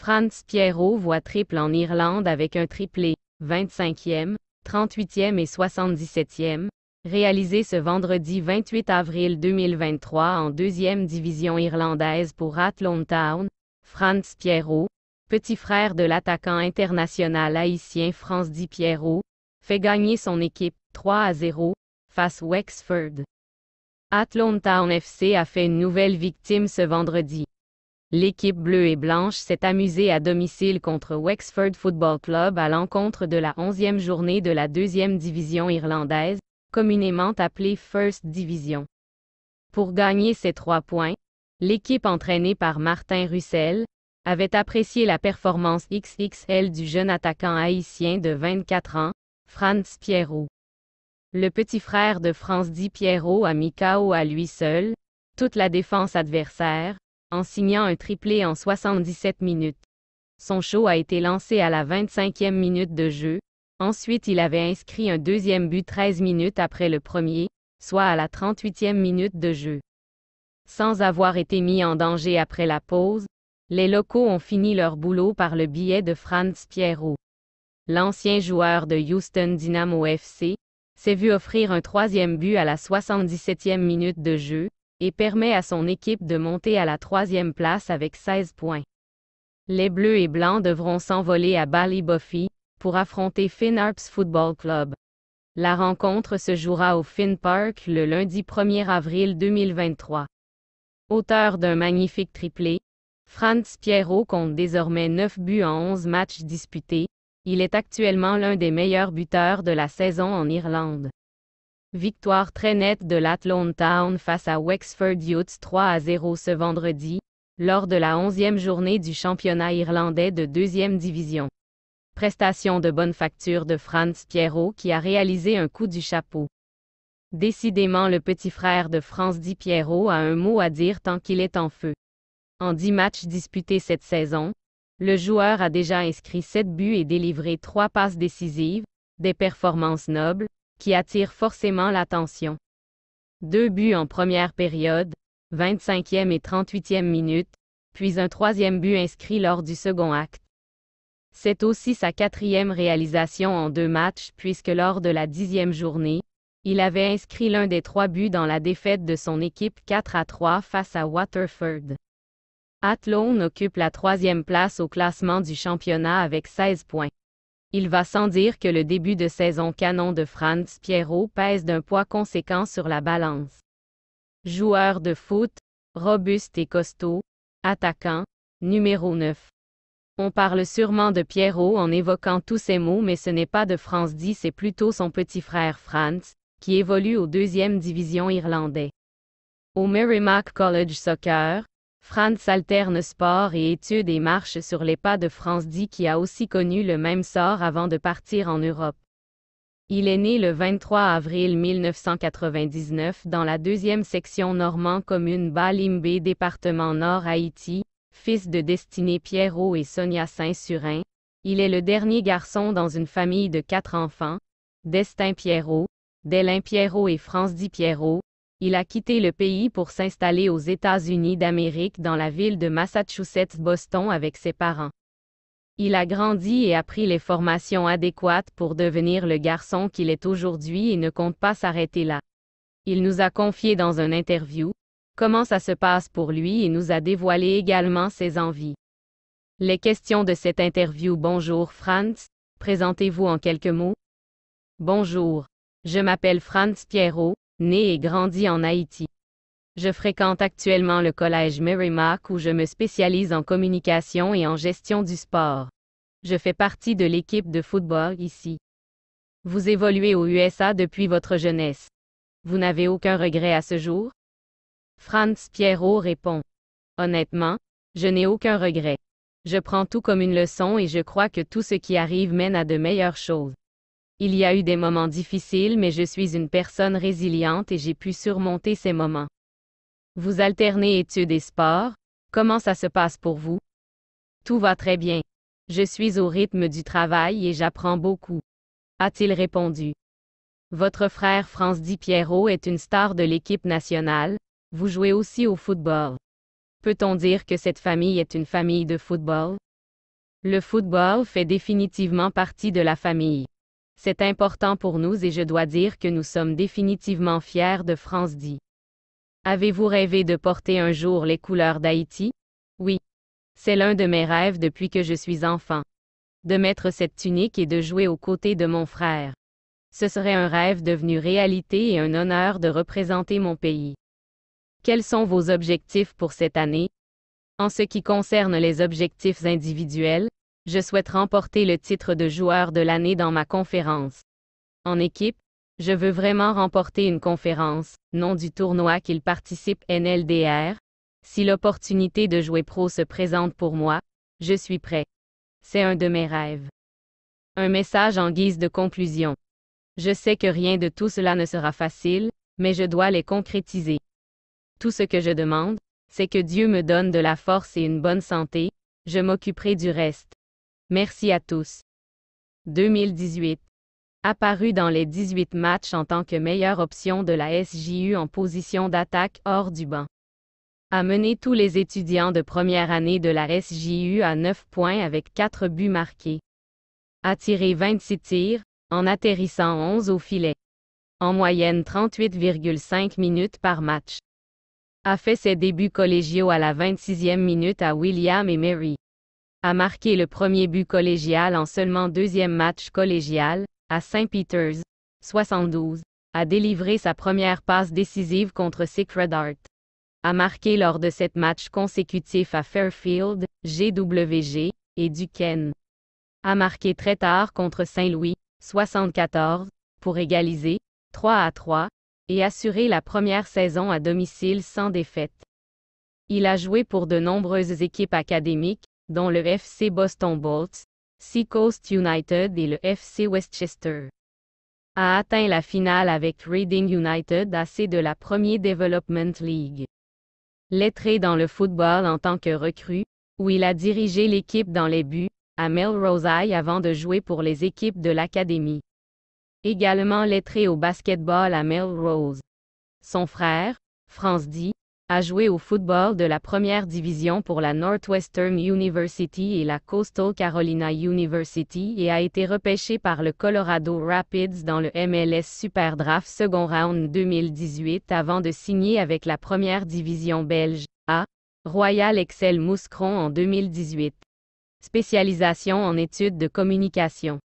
Franz Pierrot voit triple en Irlande avec un triplé, 25e, 38e et 77e, réalisé ce vendredi 28 avril 2023 en deuxième division irlandaise pour Athlone Town, Franz Pierrot, petit frère de l'attaquant international haïtien Franz Di Pierrot, fait gagner son équipe 3 à 0 face Wexford. Athlone Town FC a fait une nouvelle victime ce vendredi l'équipe bleue et blanche s'est amusée à domicile contre Wexford Football Club à l'encontre de la 11e journée de la deuxième division irlandaise, communément appelée First Division. Pour gagner ces trois points, l'équipe entraînée par Martin Russell avait apprécié la performance XXL du jeune attaquant haïtien de 24 ans, Franz Pierrot. Le petit frère de Franz Di Pierrot a mis KO à lui seul, toute la défense adversaire, en signant un triplé en 77 minutes. Son show a été lancé à la 25e minute de jeu. Ensuite, il avait inscrit un deuxième but 13 minutes après le premier, soit à la 38e minute de jeu. Sans avoir été mis en danger après la pause, les locaux ont fini leur boulot par le billet de Franz Pierrot. L'ancien joueur de Houston Dynamo FC s'est vu offrir un troisième but à la 77e minute de jeu, et permet à son équipe de monter à la troisième place avec 16 points. Les Bleus et Blancs devront s'envoler à Bali pour affronter Finn Harps Football Club. La rencontre se jouera au Finn Park le lundi 1er avril 2023. Auteur d'un magnifique triplé, Franz Pierrot compte désormais 9 buts en 11 matchs disputés. Il est actuellement l'un des meilleurs buteurs de la saison en Irlande. Victoire très nette de l'Athlone Town face à Wexford Utes 3 à 0 ce vendredi, lors de la 11e journée du championnat irlandais de deuxième division. Prestation de bonne facture de Franz Pierrot qui a réalisé un coup du chapeau. Décidément le petit frère de Franz Di Pierrot a un mot à dire tant qu'il est en feu. En 10 matchs disputés cette saison, le joueur a déjà inscrit 7 buts et délivré 3 passes décisives, des performances nobles, qui attire forcément l'attention. Deux buts en première période, 25e et 38e minute, puis un troisième but inscrit lors du second acte. C'est aussi sa quatrième réalisation en deux matchs puisque lors de la dixième journée, il avait inscrit l'un des trois buts dans la défaite de son équipe 4 à 3 face à Waterford. Athlone occupe la troisième place au classement du championnat avec 16 points. Il va sans dire que le début de saison canon de Franz Pierrot pèse d'un poids conséquent sur la balance. Joueur de foot, robuste et costaud, attaquant, numéro 9. On parle sûrement de Pierrot en évoquant tous ces mots mais ce n'est pas de France 10 c'est plutôt son petit frère Franz, qui évolue au deuxième division irlandais. Au Merrimack College Soccer, Franz alterne sport et études et marche sur les pas de France Di qui a aussi connu le même sort avant de partir en Europe. Il est né le 23 avril 1999 dans la deuxième section normand commune Balimbe département Nord Haïti, fils de Destinée Pierrot et Sonia Saint-Surin. Il est le dernier garçon dans une famille de quatre enfants, Destin Pierrot, Delin Pierrot et France Di Pierrot, il a quitté le pays pour s'installer aux États-Unis d'Amérique dans la ville de Massachusetts-Boston avec ses parents. Il a grandi et a pris les formations adéquates pour devenir le garçon qu'il est aujourd'hui et ne compte pas s'arrêter là. Il nous a confié dans un interview comment ça se passe pour lui et nous a dévoilé également ses envies. Les questions de cette interview Bonjour Franz, présentez-vous en quelques mots. Bonjour, je m'appelle Franz Pierrot, né et grandi en Haïti. Je fréquente actuellement le collège Merrimack où je me spécialise en communication et en gestion du sport. Je fais partie de l'équipe de football ici. Vous évoluez aux USA depuis votre jeunesse. Vous n'avez aucun regret à ce jour? Franz Pierrot répond. Honnêtement, je n'ai aucun regret. Je prends tout comme une leçon et je crois que tout ce qui arrive mène à de meilleures choses. Il y a eu des moments difficiles mais je suis une personne résiliente et j'ai pu surmonter ces moments. Vous alternez études et sports, comment ça se passe pour vous? Tout va très bien. Je suis au rythme du travail et j'apprends beaucoup. A-t-il répondu. Votre frère France Di Piero est une star de l'équipe nationale, vous jouez aussi au football. Peut-on dire que cette famille est une famille de football? Le football fait définitivement partie de la famille. C'est important pour nous et je dois dire que nous sommes définitivement fiers de France dit. Avez-vous rêvé de porter un jour les couleurs d'Haïti? Oui. C'est l'un de mes rêves depuis que je suis enfant. De mettre cette tunique et de jouer aux côtés de mon frère. Ce serait un rêve devenu réalité et un honneur de représenter mon pays. Quels sont vos objectifs pour cette année? En ce qui concerne les objectifs individuels, je souhaite remporter le titre de joueur de l'année dans ma conférence. En équipe, je veux vraiment remporter une conférence, non du tournoi qu'il participe NLDR. Si l'opportunité de jouer pro se présente pour moi, je suis prêt. C'est un de mes rêves. Un message en guise de conclusion. Je sais que rien de tout cela ne sera facile, mais je dois les concrétiser. Tout ce que je demande, c'est que Dieu me donne de la force et une bonne santé, je m'occuperai du reste. Merci à tous. 2018. Apparu dans les 18 matchs en tant que meilleure option de la SJU en position d'attaque hors du banc. A mené tous les étudiants de première année de la SJU à 9 points avec 4 buts marqués. A tiré 26 tirs, en atterrissant 11 au filet. En moyenne 38,5 minutes par match. A fait ses débuts collégiaux à la 26e minute à William et Mary a marqué le premier but collégial en seulement deuxième match collégial, à St. Peters, 72, a délivré sa première passe décisive contre Sacred Heart. A marqué lors de sept matchs consécutifs à Fairfield, GWG, et Duquesne. A marqué très tard contre Saint-Louis, 74, pour égaliser, 3 à 3, et assurer la première saison à domicile sans défaite. Il a joué pour de nombreuses équipes académiques, dont le FC Boston Bolts, Seacoast United et le FC Westchester. A atteint la finale avec Reading United assez de la Premier Development League. Lettré dans le football en tant que recrue, où il a dirigé l'équipe dans les buts, à Melrose High avant de jouer pour les équipes de l'académie. Également lettré au basketball à Melrose. Son frère, France D, a joué au football de la première division pour la Northwestern University et la Coastal Carolina University et a été repêché par le Colorado Rapids dans le MLS Super Draft Second Round 2018 avant de signer avec la première division belge, A, Royal Excel Mouscron en 2018. Spécialisation en études de communication.